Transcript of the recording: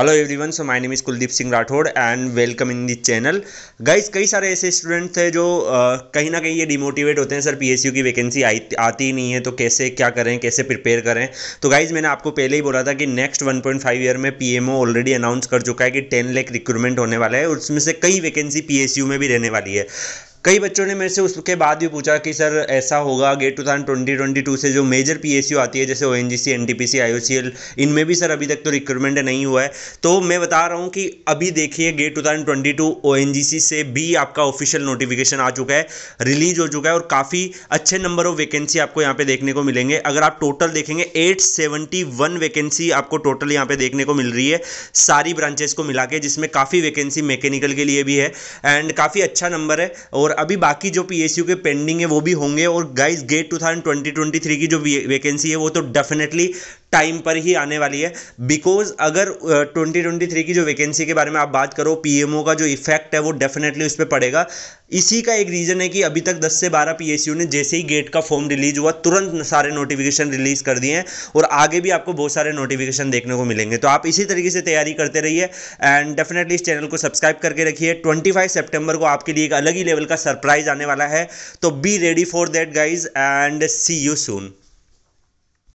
hello everyone so my name is Kuldeep Singh Rathore and welcome in this channel guys कई सारे ऐसे students थे जो कहीं ना कहीं ये डिमोटिवेट होते हैं सर पीएसयू की वैकेंसी आई आती ही नहीं है तो कैसे क्या करें कैसे प्रिपेयर करें तो गाइस मैंने आपको पहले ही बोला था कि नेक्स्ट 1.5 ईयर में पी ऑलरेडी अनाउंस कर चुका है कि टेन लेख रिक्रूटमेंट होने वाला है उसमें से कई वैकेंसी पी में भी रहने वाली है कई बच्चों ने मेरे से उसके बाद भी पूछा कि सर ऐसा होगा GATE two thousand twenty twenty two से जो मेजर पी एस यू आती है जैसे O N G C N T P C I O C L इनमें भी सर अभी तक तो रिक्रूटमेंट नहीं हुआ है तो मैं बता रहा हूँ कि अभी देखिए GATE two thousand twenty two O N G C से भी आपका ऑफिशियल नोटिफिकेशन आ चुका है रिलीज हो चुका है और काफ़ी अच्छे नंबर ऑफ वैकेंसी आपको यहाँ पे देखने को मिलेंगे अगर आप टोटल देखेंगे एट सेवेंटी वन वैकेंसी आपको टोटल यहाँ पे देखने को मिल रही है सारी ब्रांचेस को मिला के जिसमें काफ़ी वैकेंसी मैकेनिकल के लिए भी है एंड काफ़ी अच्छा नंबर है और और अभी बाकी जो पी के पेंडिंग है वो भी होंगे और गाइज गेट टू थाउजेंड की जो वैकेंसी है वो तो डेफिनेटली टाइम पर ही आने वाली है बिकॉज अगर ट्वेंटी ट्वेंटी थ्री की जो वैकेंसी के बारे में आप बात करो पी एम ओ का जो इफेक्ट है वो डेफिनेटली उस पर पड़ेगा इसी का एक रीज़न है कि अभी तक 10 से 12 यू ने जैसे ही गेट का फॉर्म रिलीज हुआ तुरंत सारे नोटिफिकेशन रिलीज कर दिए हैं और आगे भी आपको बहुत सारे नोटिफिकेशन देखने को मिलेंगे तो आप इसी तरीके से तैयारी करते रहिए एंड डेफिनेटली इस चैनल को सब्सक्राइब करके रखिए 25 सितंबर को आपके लिए एक अलग ही लेवल का सरप्राइज आने वाला है तो be ready for that guys and see you soon